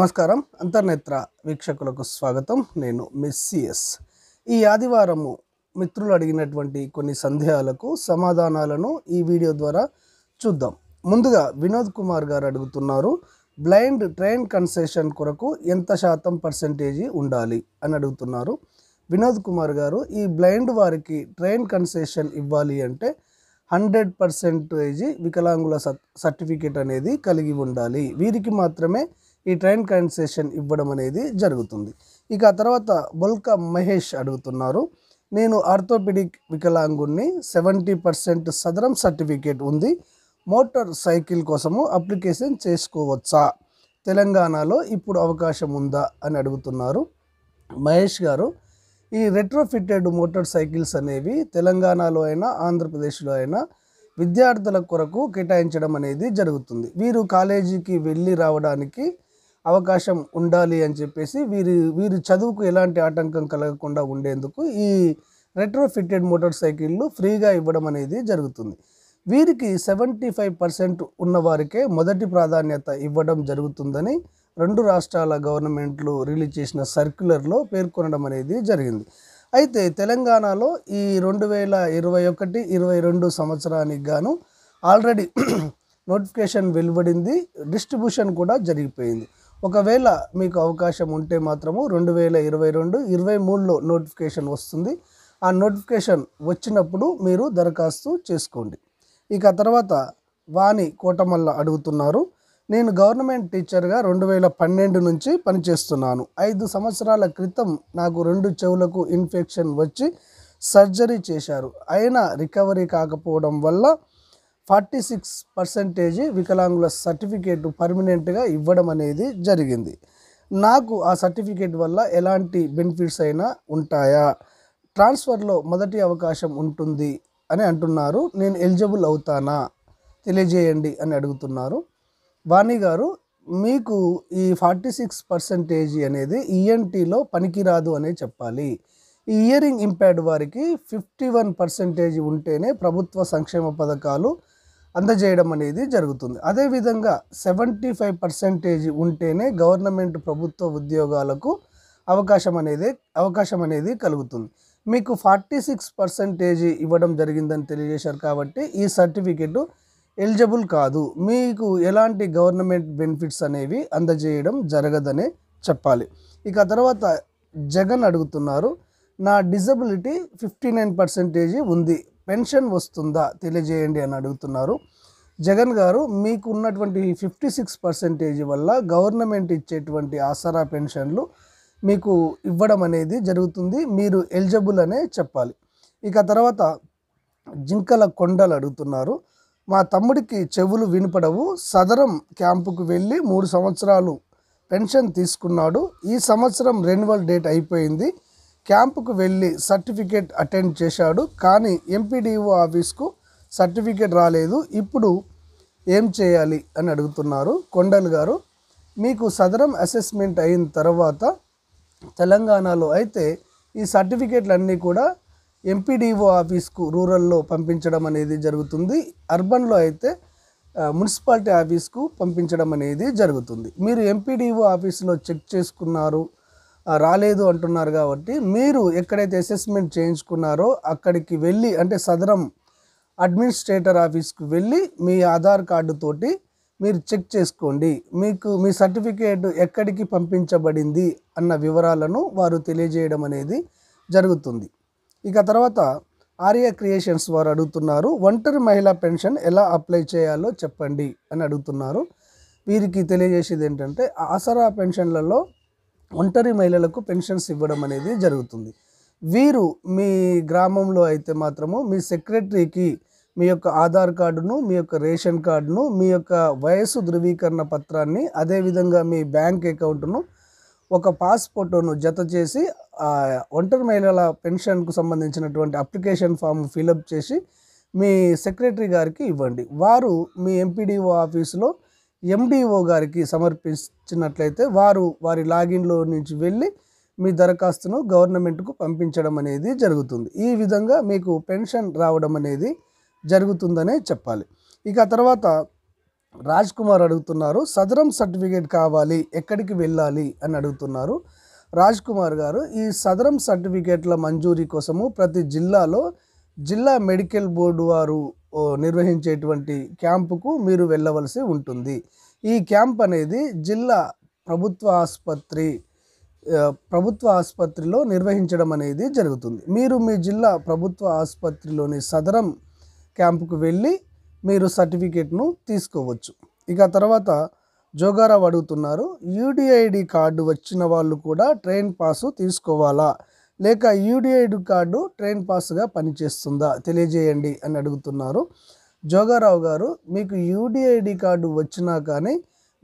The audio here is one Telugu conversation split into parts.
నమస్కారం అంతర్నేత్ర వీక్షకులకు స్వాగతం నేను మిస్సిఎస్ ఈ ఆదివారము మిత్రులు అడిగినటువంటి కొన్ని సందేహాలకు సమాధానాలను ఈ వీడియో ద్వారా చూద్దాం ముందుగా వినోద్ కుమార్ గారు అడుగుతున్నారు బ్లైండ్ ట్రైన్ కన్సెషన్ కొరకు ఎంత శాతం పర్సెంటేజీ ఉండాలి అని అడుగుతున్నారు వినోద్ కుమార్ గారు ఈ బ్లైండ్ వారికి ట్రైన్ కన్సెషన్ ఇవ్వాలి అంటే హండ్రెడ్ పర్సెంటేజీ వికలాంగుల సర్టిఫికేట్ అనేది కలిగి ఉండాలి వీరికి మాత్రమే ఈ ట్రైన్ కన్సెషన్ ఇవ్వడం అనేది జరుగుతుంది ఇక తర్వాత బొల్క మహేష్ అడుగుతున్నారు నేను ఆర్థోపెడిక్ వికలాంగుణ్ణి సెవెంటీ పర్సెంట్ సదరం సర్టిఫికేట్ ఉంది మోటార్ సైకిల్ కోసము అప్లికేషన్ చేసుకోవచ్చా తెలంగాణలో ఇప్పుడు అవకాశం ఉందా అని అడుగుతున్నారు మహేష్ గారు ఈ రెట్రోఫిట్టెడ్ మోటార్ సైకిల్స్ అనేవి తెలంగాణలో అయినా ఆంధ్రప్రదేశ్లో అయినా విద్యార్థుల కొరకు కేటాయించడం అనేది జరుగుతుంది వీరు కాలేజీకి వెళ్ళి రావడానికి అవకాశం ఉండాలి అని చెప్పేసి వీరి వీరి చదువుకు ఎలాంటి ఆటంకం కలగకుండా ఉండేందుకు ఈ రెట్రో ఫిట్టెడ్ మోటార్ సైకిళ్ళు ఫ్రీగా ఇవ్వడం అనేది జరుగుతుంది వీరికి సెవెంటీ ఫైవ్ పర్సెంట్ ఉన్నవారికే మొదటి ప్రాధాన్యత ఇవ్వడం జరుగుతుందని రెండు రాష్ట్రాల గవర్నమెంట్లు రిలీజ్ చేసిన సర్క్యులర్లో పేర్కొనడం అనేది జరిగింది అయితే తెలంగాణలో ఈ రెండు వేల ఇరవై ఒకటి ఇరవై రెండు సంవత్సరానికి గాను ఆల్రెడీ నోటిఫికేషన్ వెలువడింది డిస్ట్రిబ్యూషన్ కూడా జరిగిపోయింది ఒకవేళ మీకు అవకాశం ఉంటే మాత్రము రెండు వేల ఇరవై రెండు ఇరవై మూడులో నోటిఫికేషన్ వస్తుంది ఆ నోటిఫికేషన్ వచ్చినప్పుడు మీరు దరఖాస్తు చేసుకోండి ఇక తర్వాత వాణి కోటమల్ల అడుగుతున్నారు నేను గవర్నమెంట్ టీచర్గా రెండు వేల పన్నెండు నుంచి పనిచేస్తున్నాను ఐదు సంవత్సరాల క్రితం నాకు రెండు చెవులకు ఇన్ఫెక్షన్ వచ్చి సర్జరీ చేశారు అయినా రికవరీ కాకపోవడం వల్ల ఫార్టీ సిక్స్ పర్సెంటేజ్ వికలాంగుల సర్టిఫికేట్ పర్మనెంట్గా ఇవ్వడం అనేది జరిగింది నాకు ఆ సర్టిఫికేట్ వల్ల ఎలాంటి బెనిఫిట్స్ అయినా ఉంటాయా ట్రాన్స్ఫర్లో మొదటి అవకాశం ఉంటుంది అని అంటున్నారు నేను ఎలిజిబుల్ అవుతానా తెలియజేయండి అని అడుగుతున్నారు వాణి గారు మీకు ఈ ఫార్టీ సిక్స్ పర్సెంటేజ్ అనేది ఈఎన్టీలో పనికిరాదు అనే చెప్పాలి ఈ ఇయరింగ్ ఇంపార్డ్ వారికి ఫిఫ్టీ వన్ పర్సెంటేజ్ ఉంటేనే ప్రభుత్వ సంక్షేమ పథకాలు అందజేయడం అనేది జరుగుతుంది అదేవిధంగా సెవెంటీ ఫైవ్ పర్సెంటేజ్ ఉంటేనే గవర్నమెంట్ ప్రభుత్వ ఉద్యోగాలకు అవకాశం అనేది అవకాశం అనేది కలుగుతుంది మీకు ఫార్టీ సిక్స్ పర్సెంటేజ్ ఇవ్వడం జరిగిందని తెలియజేశారు కాబట్టి ఈ సర్టిఫికెట్ ఎలిజిబుల్ కాదు మీకు ఎలాంటి గవర్నమెంట్ బెనిఫిట్స్ అనేవి అందజేయడం జరగదనే చెప్పాలి ఇక తర్వాత జగన్ అడుగుతున్నారు నా డిజబిలిటీ ఫిఫ్టీ నైన్ పర్సెంటేజీ ఉంది పెన్షన్ వస్తుందా తెలియజేయండి అని అడుగుతున్నారు జగన్ గారు మీకు ఉన్నటువంటి ఫిఫ్టీ సిక్స్ పర్సెంటేజ్ వల్ల గవర్నమెంట్ ఇచ్చేటువంటి ఆసరా పెన్షన్లు మీకు ఇవ్వడం అనేది జరుగుతుంది మీరు ఎలిజిబుల్ అనే చెప్పాలి ఇక తర్వాత జింకల కొండలు అడుగుతున్నారు మా తమ్ముడికి చెవులు వినపడవు సదరం క్యాంపుకు వెళ్ళి మూడు సంవత్సరాలు పెన్షన్ తీసుకున్నాడు ఈ సంవత్సరం రెన్యువల్ డేట్ అయిపోయింది క్యాంపుకు వెళ్ళి సర్టిఫికేట్ అటెండ్ చేశాడు కానీ ఎంపీడీఓ ఆఫీస్కు సర్టిఫికేట్ రాలేదు ఇప్పుడు ఏం చేయాలి అని అడుగుతున్నారు కొండల్ గారు మీకు సదరం అసెస్మెంట్ అయిన తర్వాత తెలంగాణలో అయితే ఈ సర్టిఫికేట్లన్నీ కూడా ఎంపీడీఓ ఆఫీస్కు రూరల్లో పంపించడం అనేది జరుగుతుంది అర్బన్లో అయితే మున్సిపాలిటీ ఆఫీస్కు పంపించడం అనేది జరుగుతుంది మీరు ఎంపీడీఓ ఆఫీస్లో చెక్ చేసుకున్నారు రాలేదు అంటున్నారు కాబట్టి మీరు ఎక్కడైతే అసెస్మెంట్ చేయించుకున్నారో అక్కడికి వెళ్ళి అంటే సదరం అడ్మినిస్ట్రేటర్ ఆఫీస్కి వెళ్ళి మీ ఆధార్ కార్డుతోటి మీరు చెక్ చేసుకోండి మీకు మీ సర్టిఫికేట్ ఎక్కడికి పంపించబడింది అన్న వివరాలను వారు తెలియజేయడం అనేది జరుగుతుంది ఇక తర్వాత ఆర్య క్రియేషన్స్ వారు అడుగుతున్నారు ఒంటరి మహిళా పెన్షన్ ఎలా అప్లై చేయాలో చెప్పండి అని అడుగుతున్నారు వీరికి తెలియజేసేది ఏంటంటే ఆసరా పెన్షన్లలో ఒంటరి మహిళలకు పెన్షన్స్ ఇవ్వడం అనేది జరుగుతుంది వీరు మీ గ్రామంలో అయితే మాత్రము మీ సెక్రటరీకి మీ యొక్క ఆధార్ కార్డును మీ యొక్క రేషన్ కార్డును మీ యొక్క వయస్సు ధృవీకరణ పత్రాన్ని అదేవిధంగా మీ బ్యాంక్ అకౌంట్ను ఒక పాస్పోర్టును జత చేసి ఒంటరి మహిళల పెన్షన్కు సంబంధించినటువంటి అప్లికేషన్ ఫామ్ ఫిలప్ చేసి మీ సెక్రటరీ గారికి ఇవ్వండి వారు మీ ఎంపీడీఓ ఆఫీసులో ఎండిఓ గారికి సమర్పించినట్లయితే వారు వారి లాగిన్లో నుంచి వెళ్ళి మీ దరఖాస్తును గవర్నమెంట్కు పంపించడం అనేది జరుగుతుంది ఈ విధంగా మీకు పెన్షన్ రావడం అనేది జరుగుతుందనే చెప్పాలి ఇక తర్వాత రాజ్ కుమార్ అడుగుతున్నారు సదరం సర్టిఫికేట్ కావాలి ఎక్కడికి వెళ్ళాలి అని అడుగుతున్నారు రాజ్ కుమార్ గారు ఈ సదరం సర్టిఫికేట్ల మంజూరీ కోసము ప్రతి జిల్లాలో జిల్లా మెడికల్ బోర్డు వారు నిర్వహించేటువంటి క్యాంపుకు మీరు వెళ్ళవలసి ఉంటుంది ఈ క్యాంప్ అనేది జిల్లా ప్రభుత్వ ఆసుపత్రి ప్రభుత్వ ఆసుపత్రిలో నిర్వహించడం అనేది జరుగుతుంది మీరు మీ జిల్లా ప్రభుత్వ ఆసుపత్రిలోని సదరం క్యాంపుకు వెళ్ళి మీరు సర్టిఫికేట్ను తీసుకోవచ్చు ఇక తర్వాత జోగారావు అడుగుతున్నారు యూడిఐడి కార్డు వచ్చిన వాళ్ళు కూడా ట్రైన్ పాసు తీసుకోవాలా లేక యూడిఐడ్ కార్డు ట్రైన్ పాస్గా పనిచేస్తుందా తెలియజేయండి అని అడుగుతున్నారు జోగారావు గారు మీకు యూడిఐడి కార్డు వచ్చినా కానీ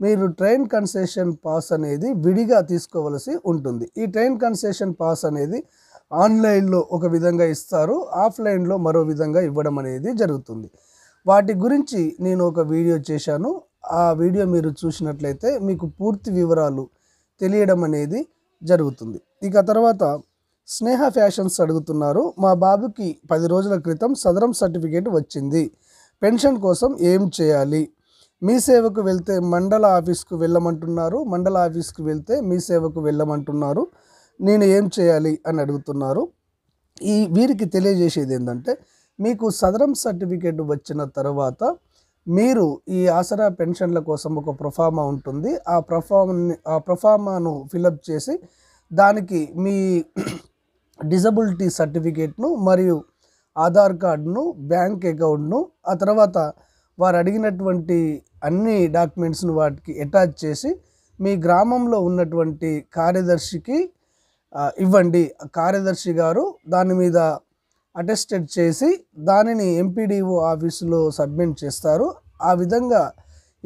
మీరు ట్రైన్ కన్సెషన్ పాస్ అనేది విడిగా తీసుకోవలసి ఉంటుంది ఈ ట్రైన్ కన్సెషన్ పాస్ అనేది ఆన్లైన్లో ఒక విధంగా ఇస్తారు ఆఫ్లైన్లో మరో విధంగా ఇవ్వడం అనేది జరుగుతుంది వాటి గురించి నేను ఒక వీడియో చేశాను ఆ వీడియో మీరు చూసినట్లయితే మీకు పూర్తి వివరాలు తెలియడం అనేది జరుగుతుంది ఇక తర్వాత స్నేహ ఫ్యాషన్స్ అడుగుతున్నారు మా బాబుకి పది రోజుల క్రితం సదరం సర్టిఫికేట్ వచ్చింది పెన్షన్ కోసం ఏం చేయాలి మీ సేవకు వెళ్తే మండల ఆఫీస్కు వెళ్ళమంటున్నారు మండల ఆఫీస్కు వెళ్తే మీ సేవకు వెళ్ళమంటున్నారు నేను ఏం చేయాలి అని అడుగుతున్నారు ఈ వీరికి తెలియజేసేది ఏంటంటే మీకు సదరం సర్టిఫికేట్ వచ్చిన తర్వాత మీరు ఈ ఆసరా పెన్షన్ల కోసం ఒక ప్రొఫామా ఉంటుంది ఆ ప్రొఫామ్ ఆ ప్రొఫామాను ఫిలప్ చేసి దానికి మీ డిజబిలిటీ సర్టిఫికేట్ను మరియు ఆధార్ కార్డును బ్యాంక్ అకౌంట్ను ఆ తర్వాత వారు అడిగినటువంటి అన్ని డాక్యుమెంట్స్ను వాటికి అటాచ్ చేసి మీ గ్రామంలో ఉన్నటువంటి కార్యదర్శికి ఇవ్వండి కార్యదర్శి గారు దాని మీద అటెస్టెడ్ చేసి దానిని ఎంపీడీఓ ఆఫీసులో సబ్మిట్ చేస్తారు ఆ విధంగా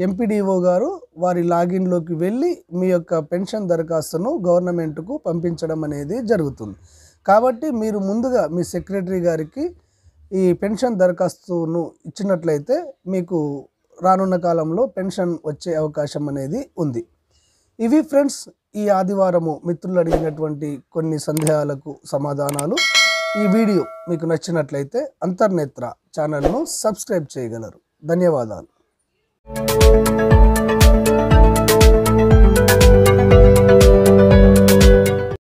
ఎంపీడీఓ గారు వారి లాగిన్లోకి వెళ్ళి మీ యొక్క పెన్షన్ దరఖాస్తును గవర్నమెంట్కు పంపించడం అనేది జరుగుతుంది కాబట్టి మీరు ముందుగా మీ సెక్రటరీ గారికి ఈ పెన్షన్ దరఖాస్తును ఇచ్చినట్లయితే మీకు రానున్న కాలంలో పెన్షన్ వచ్చే అవకాశం అనేది ఉంది ఇవి ఫ్రెండ్స్ ఈ ఆదివారము మిత్రులు అడిగినటువంటి కొన్ని సందేహాలకు సమాధానాలు ఈ వీడియో మీకు నచ్చినట్లయితే అంతర్నేత్ర ఛానల్ను సబ్స్క్రైబ్ చేయగలరు ధన్యవాదాలు